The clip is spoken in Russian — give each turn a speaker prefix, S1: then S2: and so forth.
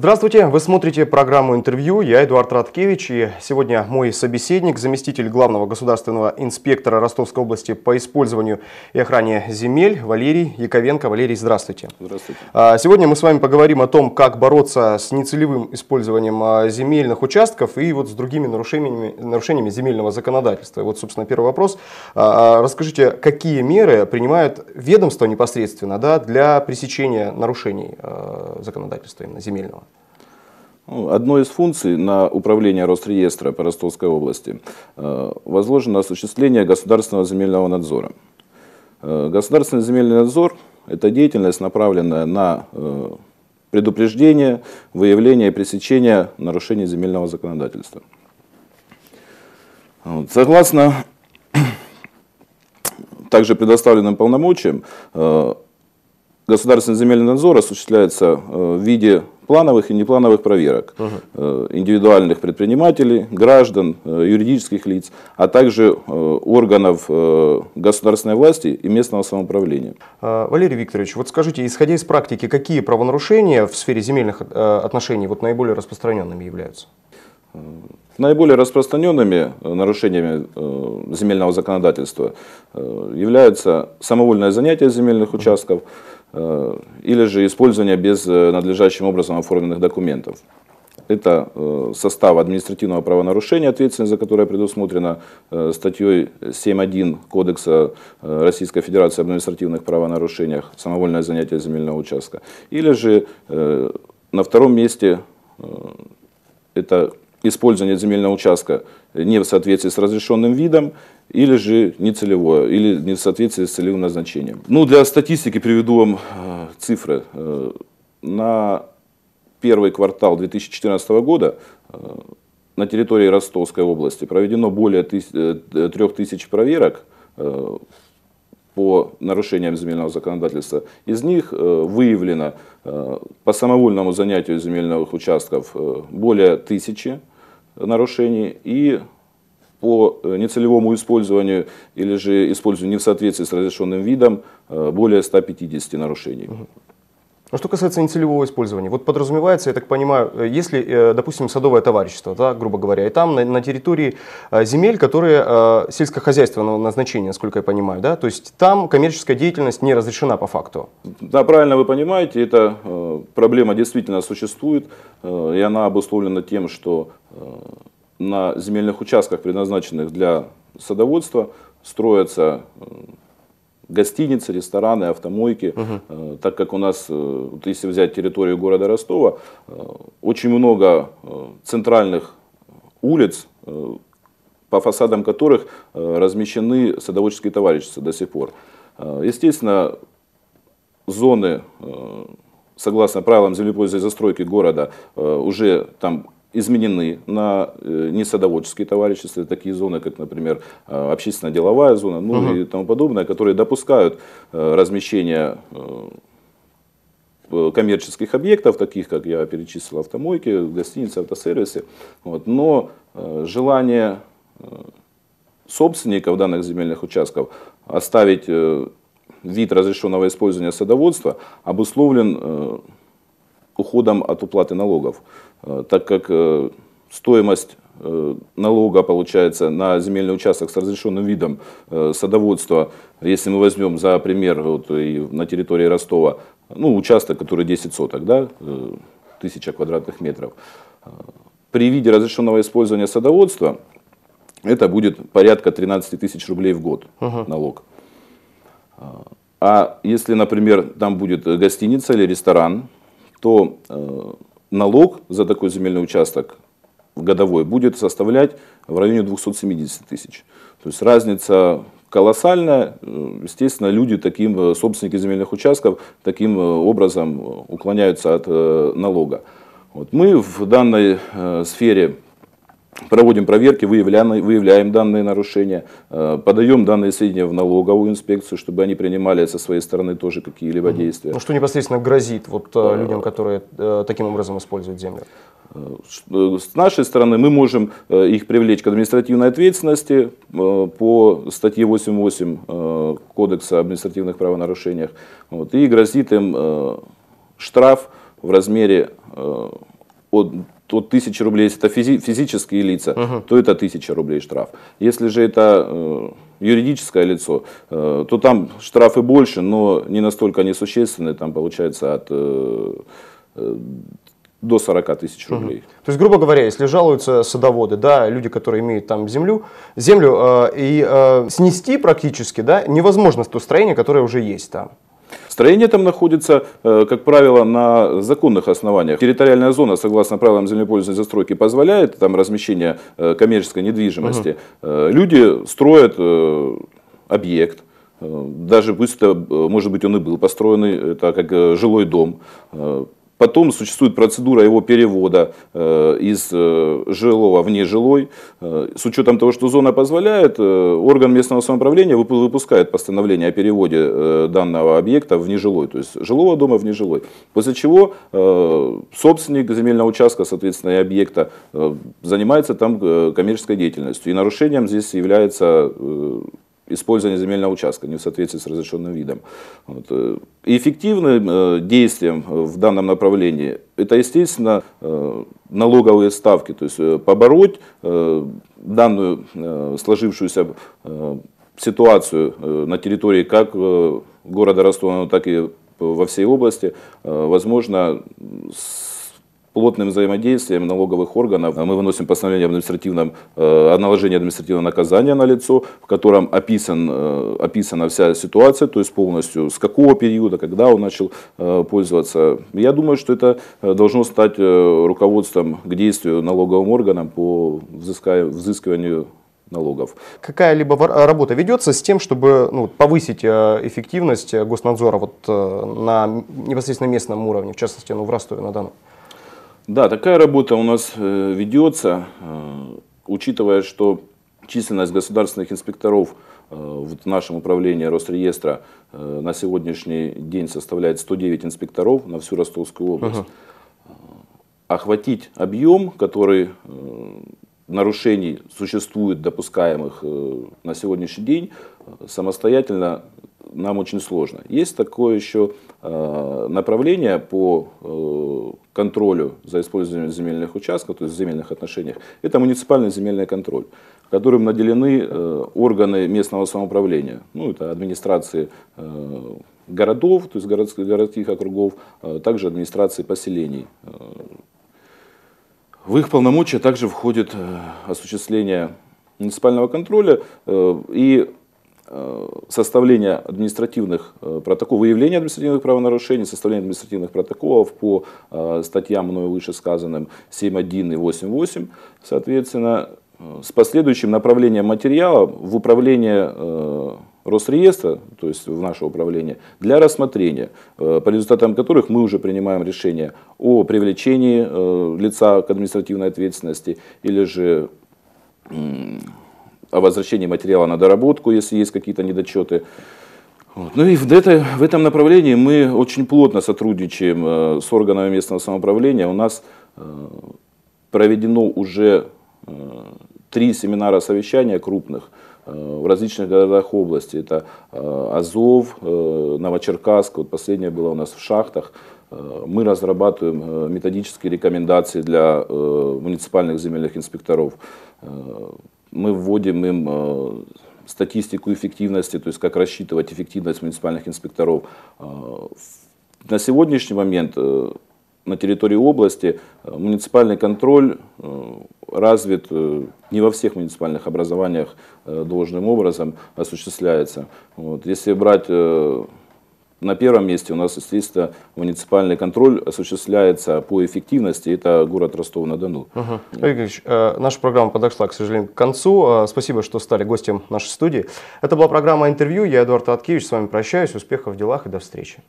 S1: Здравствуйте, вы смотрите программу «Интервью». Я Эдуард Радкевич, и сегодня мой собеседник, заместитель главного государственного инспектора Ростовской области по использованию и охране земель Валерий Яковенко. Валерий, здравствуйте. Здравствуйте. А, сегодня мы с вами поговорим о том, как бороться с нецелевым использованием а, земельных участков и вот с другими нарушениями, нарушениями земельного законодательства. вот, собственно, первый вопрос. А, расскажите, какие меры принимает ведомство непосредственно да, для пресечения нарушений законодательства именно земельного?
S2: Одной из функций на управление Росреестра по Ростовской области э, возложено осуществление государственного земельного надзора. Э, государственный земельный надзор – это деятельность, направленная на э, предупреждение, выявление и пресечение нарушений земельного законодательства. Согласно также предоставленным полномочиям, Государственный земельный надзор осуществляется э, в виде плановых и неплановых проверок Uh-huh. индивидуальных предпринимателей, граждан, э, юридических лиц, а также органов государственной власти и местного самоуправления.
S1: А, Валерий Викторович, вот скажите, исходя из практики, какие правонарушения в сфере земельных отношений вот наиболее распространенными являются?
S2: Наиболее распространенными э, нарушениями э, земельного законодательства э, являются самовольное занятие земельных участков или же использование без надлежащим образом оформленных документов. Это состав административного правонарушения, ответственность за которое предусмотрена статьей 7.1 Кодекса Российской Федерации об административных правонарушениях, самовольное занятие земельного участка. Или же на втором месте это использование земельного участка не в соответствии с разрешенным видом, или же нецелевое, или не в соответствии с целевым назначением. Ну, для статистики приведу вам э, цифры. Э, на первый квартал 2014 года э, на территории Ростовской области проведено более трех тысяч проверок по нарушениям земельного законодательства. Из них выявлено по самовольному занятию земельных участков более тысячи нарушений и по э, нецелевому использованию или же использованию не в соответствии с разрешенным видом
S1: э, более 150 нарушений. Ну, что касается нецелевого использования, вот подразумевается, я так понимаю, э, если, э, допустим, садовое товарищество, да, грубо говоря, и там на, на территории э, земель, которые сельскохозяйственного назначения, насколько я понимаю, да, то есть там коммерческая деятельность не разрешена по факту.
S2: Да, правильно вы понимаете, эта проблема действительно существует, и она обусловлена тем, что на земельных участках, предназначенных для садоводства, строятся гостиницы, рестораны, автомойки, угу. так как у нас, э, вот если взять территорию города Ростова, э, очень много центральных улиц, по фасадам которых размещены садоводческие товарищества до сих пор. Естественно, зоны, согласно правилам землепользования и застройки города, уже там изменены на э, несадоводческие товарищества, такие зоны, как, например, э, общественно-деловая зона, ну угу. и тому подобное, которые допускают э, размещение коммерческих объектов, таких как я перечислил, автомойки, гостиницы, автосервисы. Вот. Но желание собственников данных земельных участков оставить вид разрешенного использования садоводства обусловлен уходом от уплаты налогов, э, так как э, стоимость э, налога получается на земельный участок с разрешенным видом садоводства, если мы возьмем за пример вот, и на территории Ростова, ну, участок, который 10 соток, да, тысяча квадратных метров, при виде разрешенного использования садоводства это будет порядка 13 тысяч рублей в год угу. налог. А если, например, там будет гостиница или ресторан, то э, налог за такой земельный участок годовой будет составлять в районе 270 тысяч. То есть разница колоссальная. Э, естественно, люди, таким, э, собственники земельных участков, таким образом уклоняются от налога. Вот мы в данной сфере Проводим проверки, выявляем, выявляем данные нарушения, э, подаем данные сведения в налоговую инспекцию, чтобы они принимали со своей стороны тоже какие-либо действия. Ну,
S1: что непосредственно грозит вот, э, людям, которые э, таким образом используют землю?
S2: С нашей стороны мы можем их привлечь к административной ответственности по статье 8.8 Кодекса об административных правонарушениях. Вот, и грозит им штраф в размере от то 1000 рублей, если это физи физические лица, угу. то это 1000 рублей штраф. Если же это э, юридическое лицо, э, то там штрафы больше, но не настолько несущественные, там получается от э, э, до 40 тысяч рублей. Угу.
S1: То есть, грубо говоря, если жалуются садоводы, да, люди, которые имеют там землю, землю э, и э, снести практически, да, невозможно то строение, которое уже есть там.
S2: Строение там находится, э, как правило, на законных основаниях. Территориальная зона, согласно правилам землепользования застройки, позволяет там размещение э, коммерческой недвижимости. Угу. Люди строят объект, даже быстро, может быть, он и был построен, это как жилой дом. Потом существует процедура его перевода э, из э, жилого в нежилой. Э, с учетом того, что зона позволяет, орган местного самоуправления выпускает постановление о переводе данного объекта в нежилой, то есть жилого дома в нежилой. После чего собственник земельного участка, соответственно, и объекта занимается там коммерческой деятельностью. И нарушением здесь является использования земельного участка не в соответствии с разрешенным видом. Вот. Э, и эффективным э, действием э, в данном направлении это, естественно, налоговые ставки, то есть побороть данную сложившуюся ситуацию на территории как города Ростова, так и во всей области, возможно, с плотным взаимодействием налоговых органов мы выносим постановление об административном, э, о наложении административного наказания на лицо, в котором описан, э, описана вся ситуация, то есть полностью с какого периода, когда он начал э, пользоваться. Я думаю, что это должно стать руководством к действию налоговым органам по взыскиванию
S1: налогов. Какая-либо работа ведется с тем, чтобы ну, повысить эффективность госнадзора вот, на непосредственно местном уровне, в частности ну, в Ростове-на-Дону?
S2: Да, такая работа у нас э, ведется, э, учитывая, что численность государственных инспекторов э, в нашем управлении Росреестра на сегодняшний день составляет 109 инспекторов на всю Ростовскую область. Угу. Охватить объем, который нарушений существует, допускаемых на сегодняшний день, самостоятельно нам очень сложно. Есть такое еще направление по контролю за использованием земельных участков, то есть в земельных отношениях, это муниципальный земельный контроль, которым наделены э, органы местного самоуправления, ну это администрации э, городов, то есть городских, городских округов, э, также администрации поселений. В их полномочия также входит осуществление муниципального контроля и Э, составления административных э, протоколов, выявления административных правонарушений, составления административных протоколов по э, статьям мною вышесказанным 7.1 и 8.8, соответственно, с последующим направлением материала в управление Росреестра, то есть в наше управление, для рассмотрения, по результатам которых мы уже принимаем решение о привлечении лица к административной ответственности или же о возвращении материала на доработку, если есть какие-то недочеты. Вот. Ну и в, это, в этом направлении мы очень плотно сотрудничаем э, с органами местного самоуправления. У нас э, проведено уже э, три семинара совещания крупных в различных городах области. Это Азов, Новочеркасск, вот последнее было у нас в шахтах. Мы разрабатываем методические рекомендации для муниципальных земельных инспекторов. Мы вводим им э, статистику эффективности, то есть как рассчитывать эффективность муниципальных инспекторов. Э, на сегодняшний момент э, на территории области муниципальный контроль развит не во всех муниципальных образованиях должным образом осуществляется. Вот. Если брать на первом месте у нас, естественно, муниципальный контроль осуществляется по эффективности. Это город Ростов-на-Дону.
S1: Угу. Игорь Ильич, э, наша программа подошла, к сожалению, к концу. Э, спасибо, что стали гостем нашей студии. Это была программа «Интервью». Я, Эдуард Таткевич, с вами прощаюсь. Успехов в делах и до встречи.